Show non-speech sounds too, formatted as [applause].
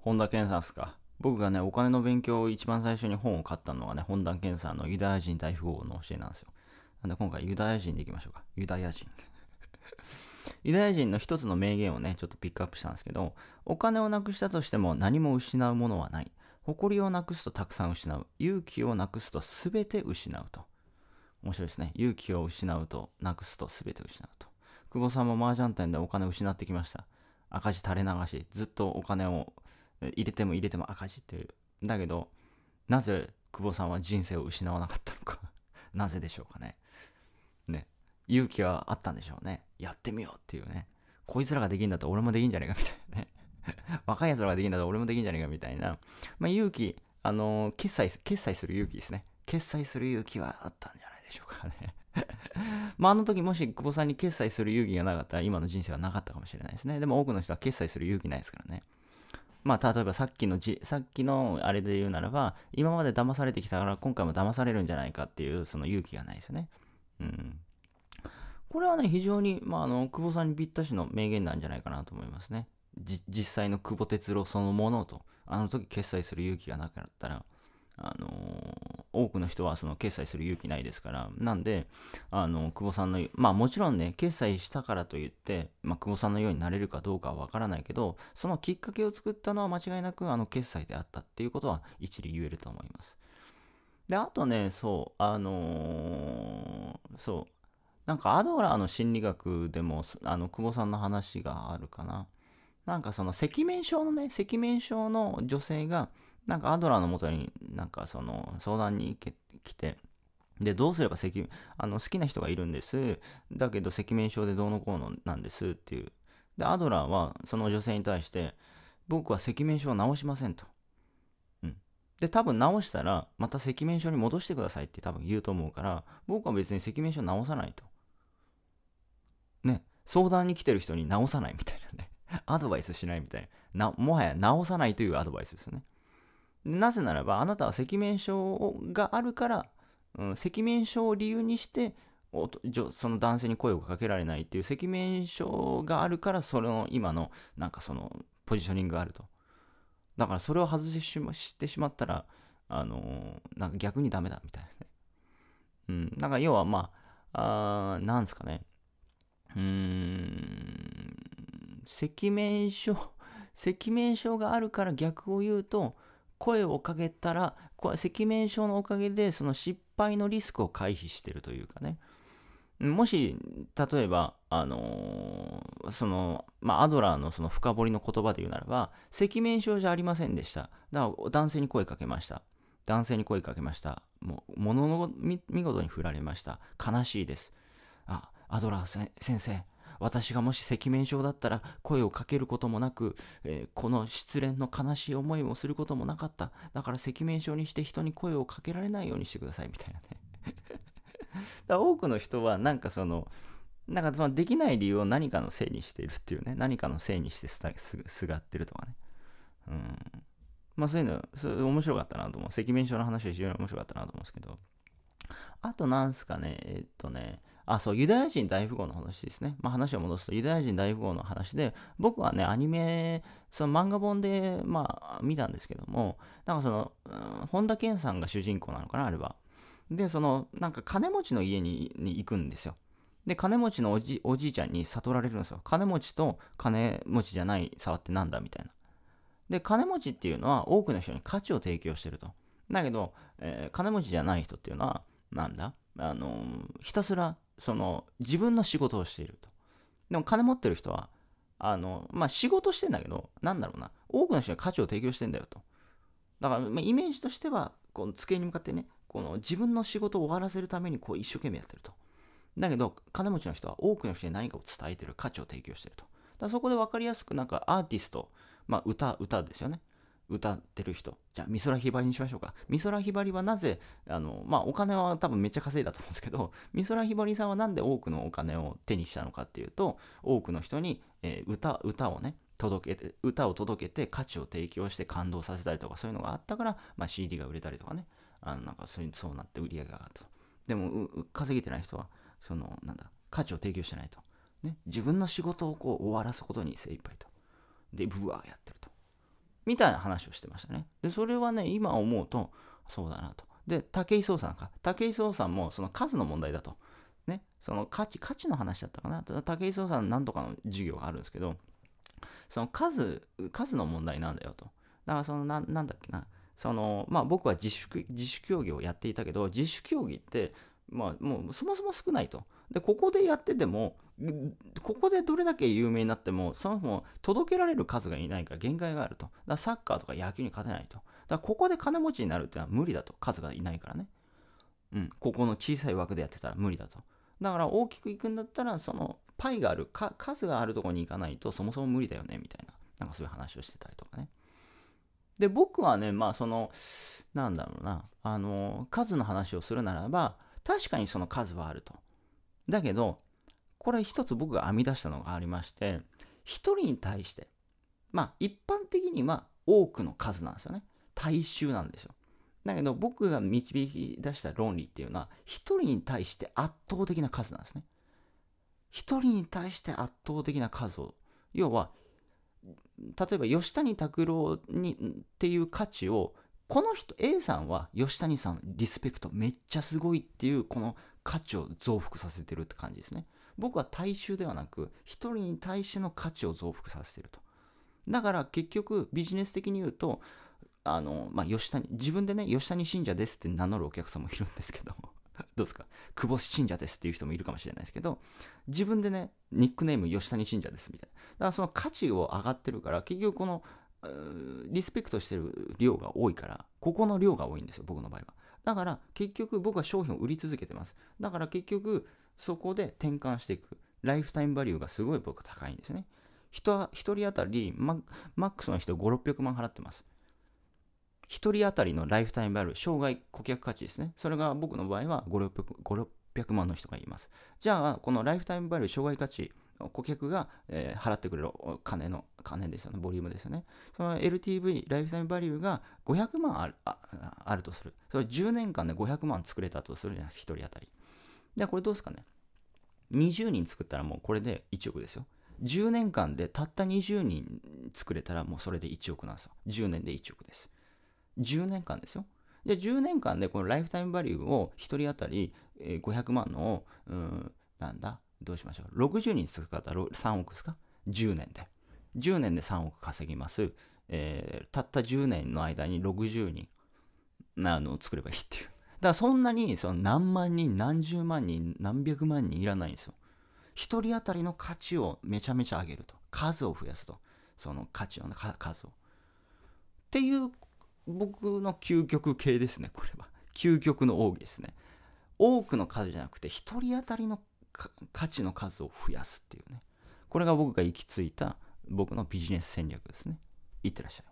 本田健さんっすか。僕がね、お金の勉強を一番最初に本を買ったのはね、本田健さんのユダヤ人大富豪の教えなんですよ。なんで今回ユダヤ人でいきましょうか。ユダヤ人。[laughs] ユダヤ人の一つの名言をね、ちょっとピックアップしたんですけど、お金をなくしたとしても何も失うものはない。誇りをなくすとたくさん失う。勇気をなくすと全て失うと。面白いですね。勇気を失うと、なくすと全て失うと。久保さんも麻雀店でお金を失ってきました。赤字垂れ流し、ずっとお金を入れても入れても赤字っていう。だけど、なぜ久保さんは人生を失わなかったのか [laughs] なぜでしょうかね。ね。勇気はあったんでしょうね。やってみようっていうね。こいつらができんだったら俺もできんじゃねえかみたいなね。[laughs] 若い奴らができんだったら俺もできんじゃねえかみたいな。まあ、勇気、あのー、決済、決済する勇気ですね。決済する勇気はあったんじゃないでしょうかね。[laughs] まあ、あの時もし久保さんに決済する勇気がなかったら今の人生はなかったかもしれないですね。でも多くの人は決済する勇気ないですからね。まあ、例えばさっきのじ、さっきのあれで言うならば、今まで騙されてきたから今回も騙されるんじゃないかっていう、その勇気がないですよね。うん。これはね、非常に、まあ、あの、久保さんにぴったしの名言なんじゃないかなと思いますね。実際の久保哲郎そのものと、あの時決済する勇気がなかったら、あの多くの人はその決済する勇気ないですから、なんで、あの、久保さんの、まあもちろんね、決済したからといって、まあ、久保さんのようになれるかどうかはわからないけど、そのきっかけを作ったのは間違いなく、あの、決済であったっていうことは一理言えると思います。で、あとね、そう、あのー、そう、なんかアドラーの心理学でも、あの、久保さんの話があるかな。なんかその赤面症のね、赤面症の女性が、なんかアドラーのもとになんかその相談に来て、で、どうすれば赤あの好きな人がいるんです。だけど赤面症でどうのこうのなんですっていう。で、アドラーはその女性に対して、僕は赤面症を治しませんと。うん。で、多分治したら、また赤面症に戻してくださいって多分言うと思うから、僕は別に赤面症を治さないと。ね、相談に来てる人に治さないみたいなね。アドバイスしないみたいな。なもはや治さないというアドバイスですよね。なぜならば、あなたは赤面症があるから、うん、赤面症を理由にして、その男性に声をかけられないっていう赤面症があるから、その今の、なんかその、ポジショニングがあると。だからそれを外してしまったら、あのー、なんか逆にダメだみたいなね。うん、なんか要はまあ、あなんですかね。うーん、赤面症、赤面症があるから逆を言うと、声をかけたら赤面症のおかげでその失敗のリスクを回避してるというかねもし例えばあのー、その、まあ、アドラーのその深掘りの言葉で言うならば赤面症じゃありませんでしただから男性に声かけました男性に声かけましたもうのの見事に振られました悲しいですあアドラー先生私がもし赤面症だったら声をかけることもなく、えー、この失恋の悲しい思いをすることもなかった。だから赤面症にして人に声をかけられないようにしてくださいみたいなね [laughs] だ多くの人はなんかその、なんかできない理由を何かのせいにしているっていうね、何かのせいにしてすすがってるとかね。うん。まあそういうの、そ面白かったなと思う。赤面症の話は非常に面白かったなと思うんですけど。あとなんすかね、えっとね、あ、そう、ユダヤ人大富豪の話ですね。まあ、話を戻すと、ユダヤ人大富豪の話で、僕はね、アニメ、その漫画本で、まあ、見たんですけども、なんかその、うん、本田健さんが主人公なのかな、あれは。で、その、なんか金持ちの家に行くんですよ。で、金持ちのおじおじいちゃんに悟られるんですよ。金持ちと金持ちじゃない沢ってなんだみたいな。で、金持ちっていうのは多くの人に価値を提供してると。だけど、えー、金持ちじゃない人っていうのは、なんだあのー、ひたすらその自分の仕事をしていると。でも金持ってる人は、あの、まあ、仕事してんだけど、なんだろうな、多くの人に価値を提供してんだよと。だから、まイメージとしては、この机に向かってね、この自分の仕事を終わらせるためにこう一生懸命やってると。だけど、金持ちの人は多くの人に何かを伝えてる、価値を提供してると。だそこで分かりやすく、なんかアーティスト、まあ、歌、歌ですよね。歌ってる人。じゃあ、美空ひばりにしましょうか。美空ひばりはなぜ、あの、まあ、お金は多分めっちゃ稼いだと思うんですけど、[laughs] 美空ひばりさんはなんで多くのお金を手にしたのかっていうと、多くの人に、えー、歌、歌をね、届けて、歌を届けて価値を提供して感動させたりとかそういうのがあったから、まあ、CD が売れたりとかね、あの、なんかそういう、そうなって売り上げが上がったと。でも、稼げてない人は、その、なんだ、価値を提供してないと。ね、自分の仕事をこう終わらすことに精一杯と。で、ブワーやってると。みたいな話をしてましたね。で、それはね、今思うと、そうだなと。で、武井壮さんか。武井壮さんも、その数の問題だと。ね、その価値、価値の話だったかな。武井壮さんなんとかの授業があるんですけど、その数、数の問題なんだよと。だからそのな、なんだっけな。その、まあ僕は自粛、自主競技をやっていたけど、自主競技って、まあもうそもそも少ないと。で、ここでやってても、ここでどれだけ有名になっても、そのも届けられる数がいないから限界があると。だからサッカーとか野球に勝てないと。だからここで金持ちになるってのは無理だと。数がいないからね。うん、ここの小さい枠でやってたら無理だと。だから大きくいくんだったら、そのパイがあるか、数があるとこに行かないとそもそも無理だよね、みたいな。なんかそういう話をしてたりとかね。で、僕はね、まあその、なんだろうな、あの、数の話をするならば、確かにその数はあると。だけど、これ一つ僕が編み出したのがありまして、一人に対して、まあ一般的には多くの数なんですよね。大衆なんですよ。だけど僕が導き出した論理っていうのは、一人に対して圧倒的な数なんですね。一人に対して圧倒的な数を、要は、例えば吉谷拓郎にっていう価値をこの人 A さんは吉谷さんリスペクトめっちゃすごいっていうこの価値を増幅させてるって感じですね。僕は大衆ではなく、一人に対しての価値を増幅させてると。だから結局、ビジネス的に言うと、あの、まあ、吉谷、自分でね、吉谷信者ですって名乗るお客さんもいるんですけど、[laughs] どうですか久保信者ですっていう人もいるかもしれないですけど、自分でね、ニックネーム吉谷信者ですみたいな。だからその価値を上がってるから、結局この、リスペクトしてる量が多いから、ここの量が多いんですよ、僕の場合は。だから結局僕は商品を売り続けてます。だから結局そこで転換していく。ライフタイムバリューがすごい僕高いんですね。人は1人当たりマックスの人5、600万払ってます。1人当たりのライフタイムバリュー、障害顧客価値ですね。それが僕の場合は5、600万の人がいます。じゃあ、このライフタイムバリュー、障害価値、顧客が、え払ってくれる金の、金ですよね、ボリュームですよね。その LTV、ライフタイムバリューが500万あるあるとする。それ10年間で500万作れたとするじゃないですか、1人当たり。じゃあこれどうですかね。20人作ったらもうこれで1億ですよ。10年間でたった20人作れたらもうそれで1億なんですよ。10年で1億です。10年間ですよ。じゃあ10年間でこのライフタイムバリューを1人当たり500万の、うん、なんだ、どうしましょう。60人使る方、3億ですか ?10 年で。10年で3億稼ぎます。えー、たった10年の間に60人あの作ればいいっていう。だからそんなにその何万人、何十万人、何百万人いらないんですよ。1人当たりの価値をめちゃめちゃ上げると。数を増やすと。その価値の数を。っていう僕の究極系ですね、これは。究極の奥義ですね。多くの数じゃなくて、一人当たりの価値の数を増やすっていうね。これが僕が行き着いた僕のビジネス戦略ですね。いってらっしゃい。